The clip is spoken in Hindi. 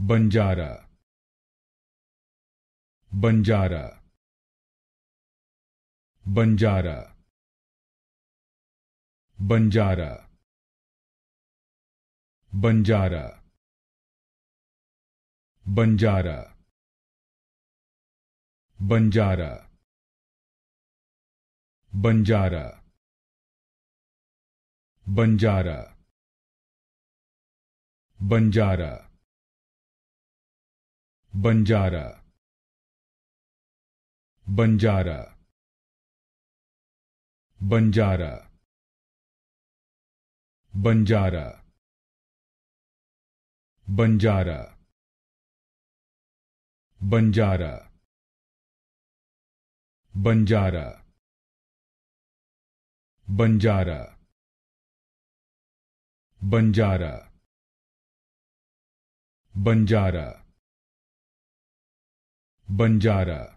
बंजारा बंजारा बंजारा बंजारा बंजारा बंजारा बंजारा बंजारा बंजारा बंजारा बंजारा बंजारा बंजारा बंजारा बंजारा बंजारा बंजारा बंजारा बंजारा बंजारा Banjara